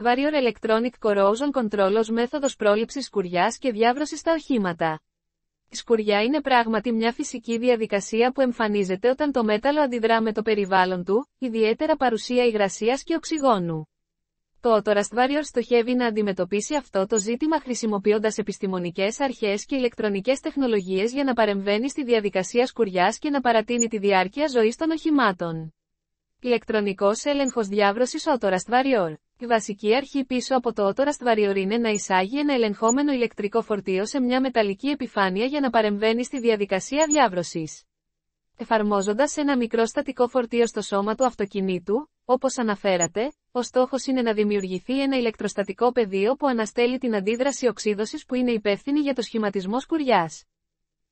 Warrior Electronic Corrosion Control ως μέθοδος πρόληψης σκουριάς και διάβρωσης στα οχήματα. Η σκουριά είναι πράγματι μια φυσική διαδικασία που εμφανίζεται όταν το μέταλλο αντιδρά με το περιβάλλον του, ιδιαίτερα παρουσία υγρασίας και οξυγόνου. Το Autorust Warrior στοχεύει να αντιμετωπίσει αυτό το ζήτημα χρησιμοποιώντας επιστημονικές αρχές και ηλεκτρονικές τεχνολογίες για να παρεμβαίνει στη διαδικασία σκουριάς και να παρατείνει τη διάρκεια ζωής των οχημάτων. Ηλεκτρονικός έλεγχος διάβρωσης ο Warrior η βασική αρχή πίσω από το ότορα στβαριορ είναι να εισάγει ένα ελεγχόμενο ηλεκτρικό φορτίο σε μια μεταλλική επιφάνεια για να παρεμβαίνει στη διαδικασία διάβρωσης. Εφαρμόζοντας ένα μικρό στατικό φορτίο στο σώμα του αυτοκινήτου, όπως αναφέρατε, ο στόχος είναι να δημιουργηθεί ένα ηλεκτροστατικό πεδίο που αναστέλει την αντίδραση οξύδωσης που είναι υπεύθυνη για το σχηματισμό σκουριάς.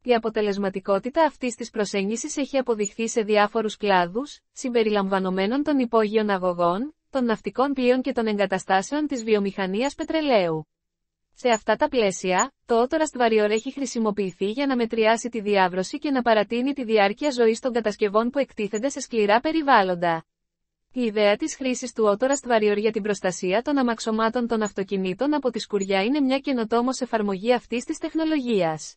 Η αποτελεσματικότητα αυτής της προσέγγισης έχει αποδειχθεί σε διάφορους κλάδους, συμπεριλαμβανομένων των υπόγειων αγωγών, των ναυτικών πλοίων και των εγκαταστάσεων της βιομηχανίας πετρελαίου. Σε αυτά τα πλαίσια, το ότορας στβαριορ έχει χρησιμοποιηθεί για να μετριάσει τη διάβρωση και να παρατείνει τη διάρκεια ζωής των κατασκευών που εκτίθενται σε σκληρά περιβάλλοντα. Η ιδέα της χρήσης του ότορας στβαριορ για την προστασία των αμαξωμάτων των αυτοκινήτων από τη σκουριά είναι μια καινοτόμως εφαρμογή αυτής της τεχνολογίας.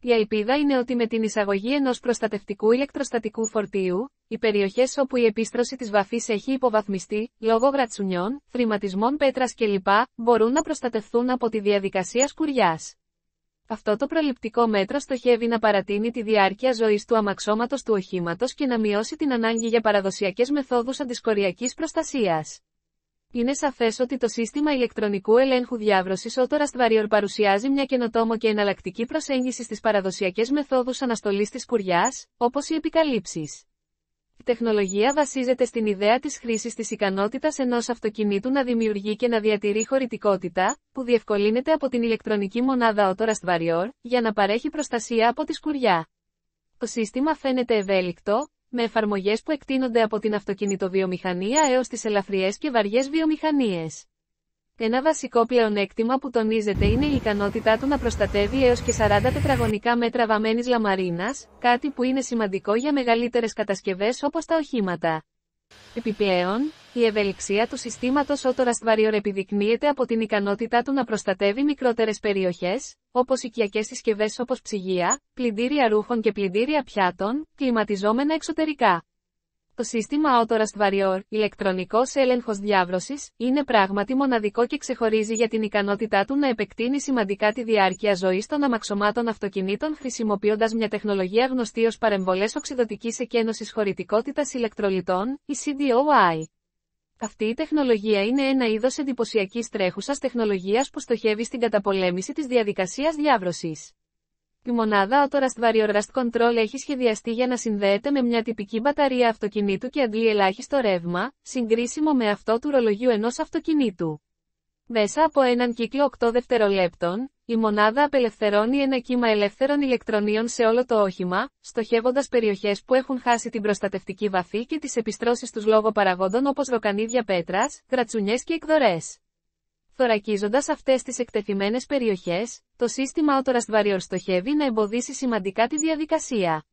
Η ελπίδα είναι ότι με την εισαγωγή ενός προστατευτικού ηλεκτροστατικού φορτίου, οι περιοχές όπου η επίστρωση της βαφής έχει υποβαθμιστεί, λόγω γρατσουνιών, θρηματισμών πέτρας κλπ, μπορούν να προστατευθούν από τη διαδικασία σκουριάς. Αυτό το προληπτικό μέτρο στοχεύει να παρατείνει τη διάρκεια ζωής του αμαξώματος του οχήματος και να μειώσει την ανάγκη για παραδοσιακές μεθόδους αντισκοριακής προστασίας. Είναι σαφές ότι το σύστημα ηλεκτρονικού ελέγχου διάβρωσης Ότορα Varior παρουσιάζει μια καινοτόμο και εναλλακτική προσέγγιση στις παραδοσιακές μεθόδους αναστολής της κουριά, όπως οι επικαλύψεις. Η τεχνολογία βασίζεται στην ιδέα της χρήσης της ικανότητας ενός αυτοκινήτου να δημιουργεί και να διατηρεί χωρητικότητα, που διευκολύνεται από την ηλεκτρονική μονάδα Autorast Varior, για να παρέχει προστασία από τη σκουριά. Το σύστημα φαίνεται ευέλικτο, με εφαρμογές που εκτείνονται από την αυτοκινητοβιομηχανία έως τις ελαφριές και βαριές βιομηχανίες. Ένα βασικό πλεονέκτημα που τονίζεται είναι η ικανότητά του να προστατεύει έως και 40 τετραγωνικά μέτρα βαμμένης λαμαρίνας, κάτι που είναι σημαντικό για μεγαλύτερες κατασκευές όπως τα οχήματα. Επιπλέον, η ευελιξία του συστήματος Autorust Barrier επιδεικνύεται από την ικανότητά του να προστατεύει μικρότερες περιοχές, όπως οικιακές συσκευές όπως ψυγεία, πλυντήρια ρούχων και πλυντήρια πιάτων, κλιματιζόμενα εξωτερικά. Το σύστημα Autorast Varior, ηλεκτρονικός έλεγχος διάβρωσης, είναι πράγματι μοναδικό και ξεχωρίζει για την ικανότητά του να επεκτείνει σημαντικά τη διάρκεια ζωής των αμαξωμάτων αυτοκινήτων χρησιμοποιώντας μια τεχνολογία γνωστή ως παρεμβολές οξυδοτικής εκένωσης χωρητικότητας ηλεκτρολιτών, η CDOI. Αυτή η τεχνολογία είναι ένα είδος εντυπωσιακής τρέχουσας τεχνολογίας που στοχεύει στην καταπολέμηση της διαδικασίας διάβρωσης. Η μονάδα Autorust Variorust Control έχει σχεδιαστεί για να συνδέεται με μια τυπική μπαταρία αυτοκινήτου και αντλεί ελάχιστο ρεύμα, συγκρίσιμο με αυτό του ρολογιού ενός αυτοκινήτου. Μέσα από έναν κύκλο 8 δευτερολέπτων, η μονάδα απελευθερώνει ένα κύμα ελεύθερων ηλεκτρονίων σε όλο το όχημα, στοχεύοντας περιοχές που έχουν χάσει την προστατευτική βαφή και τις επιστρώσεις τους λόγω παραγόντων όπως ροκανίδια πέτρας, γρατσουνιές και εκδορές. Θωρακίζοντας αυτές τις εκτεθειμένες περιοχές, το σύστημα Autorast Barrier στοχεύει να εμποδίσει σημαντικά τη διαδικασία.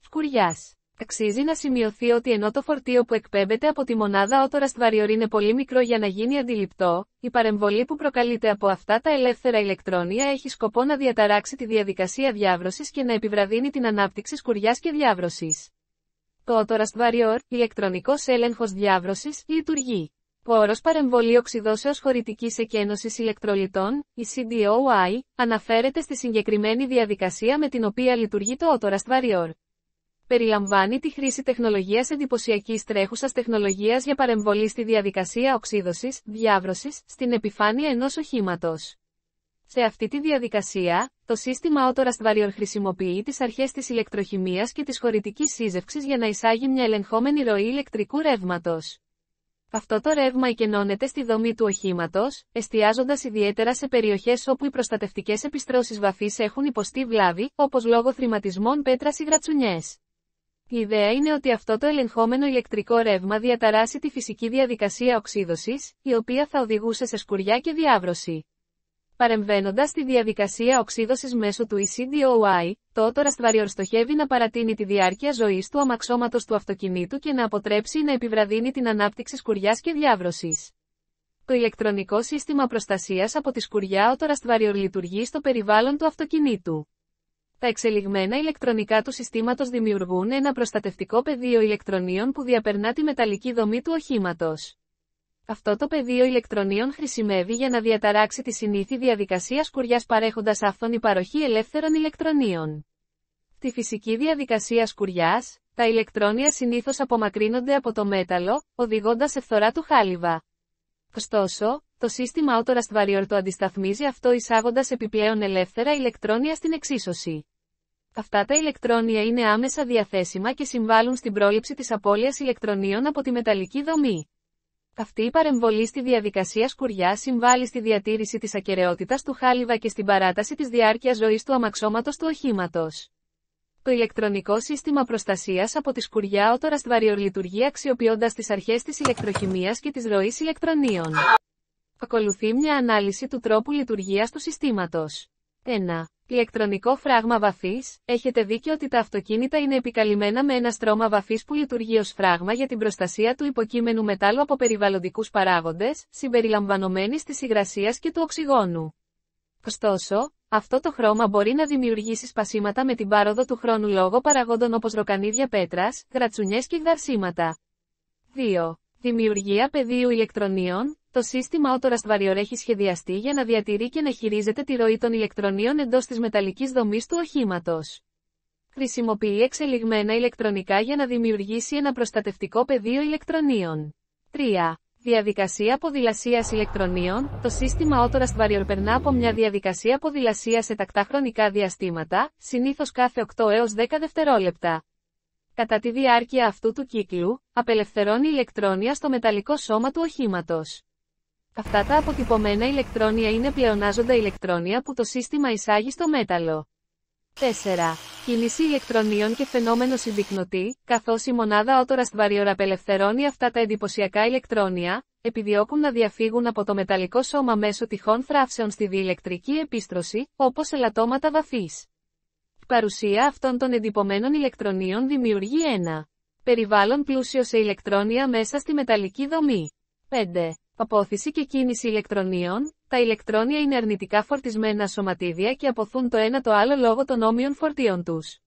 Σκουριάς. Αξίζει να σημειωθεί ότι ενώ το φορτίο που εκπέμπεται από τη μονάδα Autorast Barrier είναι πολύ μικρό για να γίνει αντιληπτό, η παρεμβολή που προκαλείται από αυτά τα ελεύθερα ηλεκτρόνια έχει σκοπό να διαταράξει τη διαδικασία διάβρωσης και να επιβραδύνει την ανάπτυξη σκουριάς και διάβρωσης. Το Autorast Barrier, ηλεκτρονικός έλεγχος διάβρωσης, λειτουργεί. Ο Πόρος παρεμβολή οξυδόσεως χωρητικής εκένωσης ηλεκτρολιτών, η CDOI, αναφέρεται στη συγκεκριμένη διαδικασία με την οποία λειτουργεί το Autorast Varior. Περιλαμβάνει τη χρήση τεχνολογίας εντυπωσιακής τρέχουσας τεχνολογίας για παρεμβολή στη διαδικασία οξύδωσης, διάβρωσης, στην επιφάνεια ενός οχήματος. Σε αυτή τη διαδικασία, το σύστημα Autorast Varior χρησιμοποιεί τις αρχές της ηλεκτροχημίας και της χωρητικής σύζευξης για να εισάγει μια ελεγχόμενη ροή ηλεκτρικού ρεύματος. Αυτό το ρεύμα εκενώνεται στη δομή του οχήματος, εστιάζοντας ιδιαίτερα σε περιοχές όπου οι προστατευτικές επιστρώσεις βαφής έχουν υποστεί βλάβη, όπως λόγω θρηματισμών πέτρας ή γρατσουνιές. Η ιδέα είναι ότι αυτό το ελεγχόμενο ηλεκτρικό ρεύμα διαταράσει τη φυσική διαδικασία οξύδωσης, η οποία θα οδηγούσε σε σκουριά και διάβρωση. Παρεμβαίνοντας στη διαδικασία οξύδωσης μέσω του ECDOI, το Totora Astvarior στοχεύει να παρατείνει τη διάρκεια ζωής του αμαξώματος του αυτοκινήτου και να αποτρέψει να επιβραδύνει την ανάπτυξη σκουριάς και διάβρωσης. Το ηλεκτρονικό σύστημα προστασίας από τη σκουριά Totora Astvarior λειτουργεί στο περιβάλλον του αυτοκινήτου. Τα εξελιγμένα ηλεκτρονικά του συστήματος δημιουργούν ένα προστατευτικό πεδίο ηλεκτρονίων που διαπερνά τη μεταλλική δομή του οχήματος. Αυτό το πεδίο ηλεκτρονίων χρησιμεύει για να διαταράξει τη συνήθη διαδικασία σκουριάς παρέχοντας η παροχή ελεύθερων ηλεκτρονίων. Στη φυσική διαδικασία σκουριάς, τα ηλεκτρόνια συνήθως απομακρύνονται από το μέταλλο, οδηγώντας φθορά του χάλιβα. Ωστόσο, το σύστημα Autorast Barrier το αντισταθμίζει αυτό εισάγοντας επιπλέον ελεύθερα ηλεκτρόνια στην εξίσωση. Αυτά τα ηλεκτρόνια είναι άμεσα διαθέσιμα και συμβάλλουν στην πρόληψη της απώλειας ηλεκτρονίων από τη μεταλλική δομή. Αυτή η παρεμβολή στη διαδικασία σκουριά συμβάλλει στη διατήρηση της ακαιρεότητας του χάλιβα και στην παράταση της διάρκειας ζωής του αμαξώματος του οχήματος. Το ηλεκτρονικό σύστημα προστασίας από τη σκουριά ότορας στβαριό λειτουργεί αξιοποιώντας τις αρχές της ηλεκτροχημίας και της ροής ηλεκτρονίων. Ακολουθεί μια ανάλυση του τρόπου λειτουργίας του συστήματος. 1. Ηλεκτρονικό φράγμα βαφής, έχετε δίκιο ότι τα αυτοκίνητα είναι επικαλυμμένα με ένα στρώμα βαφής που λειτουργεί ως φράγμα για την προστασία του υποκείμενου μετάλλου από περιβαλλοντικούς παράγοντες, συμπεριλαμβανομένης της υγρασίας και του οξυγόνου. Ωστόσο, αυτό το χρώμα μπορεί να δημιουργήσει σπασίματα με την πάροδο του χρόνου λόγω παραγόντων όπως ροκανίδια πέτρας, γρατσουνιές και γδαρσίματα. 2. Δημιουργία πεδίου ηλεκτρονίων, το σύστημα Autorast Varior έχει σχεδιαστεί για να διατηρεί και να χειρίζεται τη ροή των ηλεκτρονίων εντός της μεταλλικής δομής του οχήματος. Χρησιμοποιεί εξελιγμένα ηλεκτρονικά για να δημιουργήσει ένα προστατευτικό πεδίο ηλεκτρονίων. 3. Διαδικασία ποδηλασίας ηλεκτρονίων. Το σύστημα Autorast Varior περνά από μια διαδικασία ποδηλασίας σε τακτά χρονικά διαστήματα, συνήθως κάθε 8 έω 10 δευτερόλεπτα. Κατά τη διάρκεια αυτού του κύκλου, απελευθερώνει ηλεκτρόνια στο μεταλλικό σώμα του οχήματος. Αυτά τα αποτυπωμένα ηλεκτρόνια είναι πλεονάζοντα ηλεκτρόνια που το σύστημα εισάγει στο μέταλλο. 4. Κίνηση ηλεκτρονίων και φαινόμενο συμπυκνωτή, καθώς η μονάδα ότορα βαριόρα απελευθερώνει αυτά τα εντυπωσιακά ηλεκτρόνια, επιδιώκουν να διαφύγουν από το μεταλλικό σώμα μέσω τυχών θράψεων στη διηλεκτρική επίστρωση, όπως ελαττώματα βαφή. Η παρουσία αυτών των εντυπωμένων ηλεκτρονίων δημιουργεί ένα περιβάλλον πλούσιο σε ηλεκτρόνια μέσα στη μεταλλική δομή. 5. Απόθηση και κίνηση ηλεκτρονίων, τα ηλεκτρόνια είναι αρνητικά φορτισμένα σωματίδια και αποθούν το ένα το άλλο λόγω των όμοιων φορτίων τους.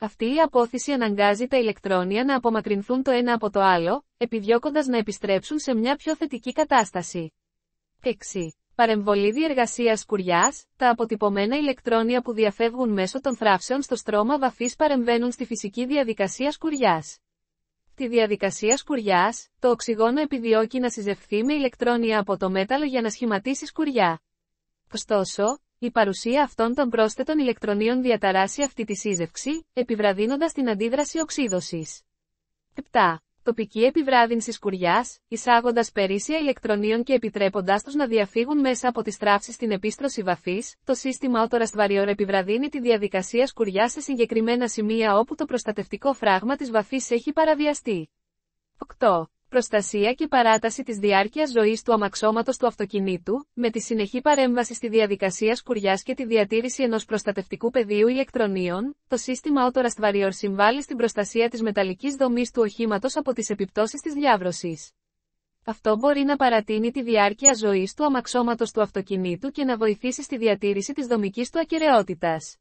Αυτή η απόθεση αναγκάζει τα ηλεκτρόνια να απομακρυνθούν το ένα από το άλλο, επιδιώκοντας να επιστρέψουν σε μια πιο θετική κατάσταση. 6. Παρεμβολή διεργασίας σκουριάς, τα αποτυπωμένα ηλεκτρόνια που διαφεύγουν μέσω των θράψεων στο στρώμα βαφής παρεμβαίνουν στη φυσική διαδικασία σκουριάς. Τη διαδικασία σκουριάς, το οξυγόνο επιδιώκει να συζευθεί με ηλεκτρόνια από το μέταλλο για να σχηματίσει σκουριά. Ωστόσο, η παρουσία αυτών των πρόσθετων ηλεκτρονίων διαταράσσει αυτή τη σύζευξη, επιβραδύνοντας την αντίδραση οξύδωσης. 7 τοπική επιβράδυνση σκουριάς, εισάγοντας περίσσια ηλεκτρονίων και επιτρέποντάς τους να διαφύγουν μέσα από τις τράψει στην επίστρωση βαφής, το σύστημα Outer Varior επιβραδύνει τη διαδικασία σκουριάς σε συγκεκριμένα σημεία όπου το προστατευτικό φράγμα της βαφής έχει παραβιαστεί. 8 προστασία και παράταση της διάρκειας ζωής του αμαξώματος του αυτοκινήτου, με τη συνεχή παρέμβαση στη διαδικασία σκουριάς και τη διατήρηση ενός προστατευτικού πεδίου ηλεκτρονίων, το σύστημα Auto Varior συμβάλλει στην προστασία της μεταλλικής δομής του οχήματος από τις επιπτώσεις της διάβρωσης. Αυτό μπορεί να παρατείνει τη διάρκεια ζωής του αμαξώματος του αυτοκινήτου και να βοηθήσει στη διατήρηση της δομικής του ακαιρεότητας.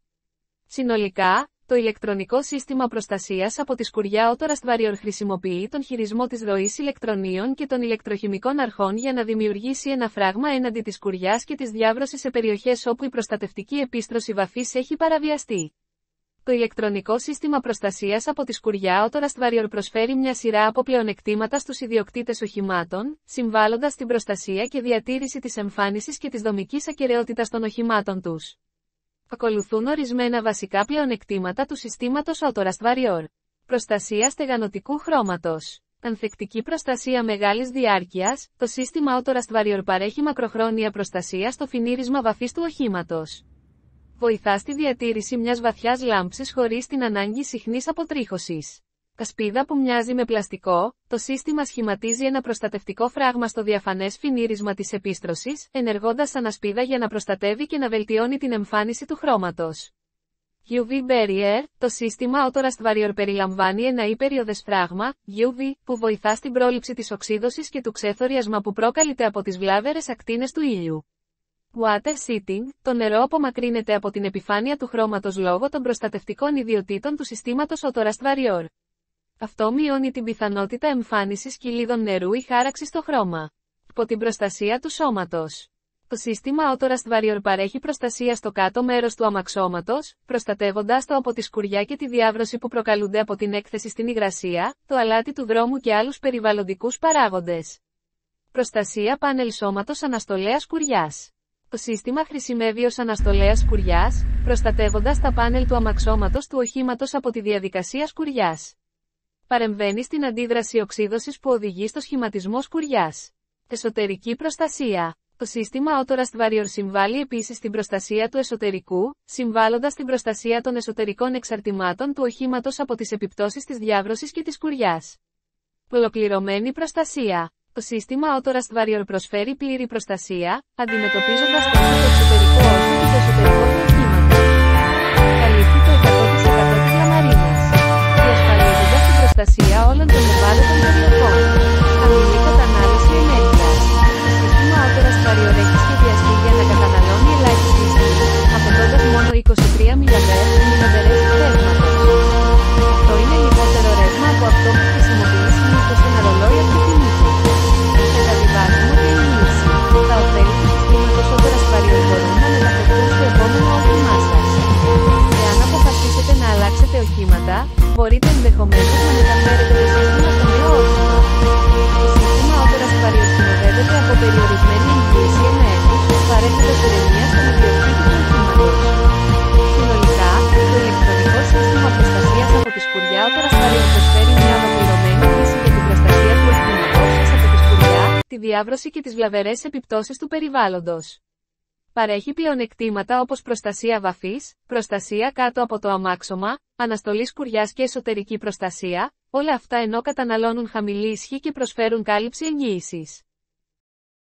Συνολικά, το ηλεκτρονικό σύστημα προστασίας από τη σκουριά Ότορα Στβαριορ χρησιμοποιεί τον χειρισμό της ροής ηλεκτρονίων και των ηλεκτροχημικών αρχών για να δημιουργήσει ένα φράγμα έναντι της σκουριάς και της διάβρωσης σε περιοχές όπου η προστατευτική επίστρωση βαφή έχει παραβιαστεί. Το ηλεκτρονικό σύστημα προστασίας από τη σκουριά Ότορα Στβαριορ προσφέρει μια σειρά από πλεονεκτήματα στους ιδιοκτήτες οχημάτων, συμβάλλοντας στην προστασία και διατήρηση της εμφάνισης και της δομικής ακαιρεότητας των οχημάτων τους. Ακολουθούν ορισμένα βασικά πλεονεκτήματα του συστήματος Autorast Varior. Προστασία στεγανοτικού χρώματος. Ανθεκτική προστασία μεγάλης διάρκειας, το σύστημα Autorast Varior παρέχει μακροχρόνια προστασία στο φινίρισμα βαφής του οχήματος. Βοηθά στη διατήρηση μιας βαθιάς λάμψης χωρίς την ανάγκη συχνής αποτρίχωσης. Ασπίδα που μοιάζει με πλαστικό, το σύστημα σχηματίζει ένα προστατευτικό φράγμα στο διαφανές φινίρισμα της επίστρωσης, ενεργώντας σαν ασπίδα για να προστατεύει και να βελτιώνει την εμφάνιση του χρώματος. UV Barrier, το σύστημα AutoRast Barrier περιλαμβάνει ένα υπεριοδες φράγμα, UV, που βοηθά στην πρόληψη της οξύδωσης και του ξεθοριασμα που πρόκαλυται από τις βλάβερες ακτίνες του ήλιου. Water Sitting, το νερό απομακρύνεται από την επιφάνεια του χρώματος λόγω των προστατευτικών ιδιωτήτων του συστήματος Autorast αυτό μειώνει την πιθανότητα εμφάνισης κυλίδων νερού ή χάραξης στο χρώμα. Υπό την προστασία του σώματος. Το σύστημα AutoRast Varior παρέχει προστασία στο κάτω μέρος του αμαξώματος, προστατεύοντας το από τη σκουριά και τη διάβρωση που προκαλούνται από την έκθεση στην υγρασία, το αλάτι του δρόμου και άλλους περιβαλλοντικούς παράγοντες. Προστασία πάνελ σώματος αναστολέας σκουριάς. Το σύστημα χρησιμεύει ως αναστολέας σκουριάς, προστατεύοντας τα πάνελ του αμαξώματος του οχήματος από τη διαδικασία σκουριάς παρεμβαίνει στην αντίδραση οξύδωσης που οδηγεί στο σχηματισμό σκουριάς. Εσωτερική προστασία. Το σύστημα AutoRast Warrior συμβάλλει επίσης στην προστασία του εσωτερικού, συμβάλλοντας στην προστασία των εσωτερικών εξαρτημάτων του οχήματος από τις επιπτώσεις της διάβρωσης και της σκουριάς. Ολοκληρωμένη προστασία. Το σύστημα AutoRast Warrior προσφέρει πλήρη προστασία, αντιμετωπίζοντας το εσωτερικό. τη διάβρωση και τις βλαβερές επιπτώσεις του περιβάλλοντος. Παρέχει πλεονεκτήματα όπως προστασία βαφής, προστασία κάτω από το αμάξωμα, αναστολή σκουριάς και εσωτερική προστασία, όλα αυτά ενώ καταναλώνουν χαμηλή ισχύ και προσφέρουν κάλυψη εγγύησης.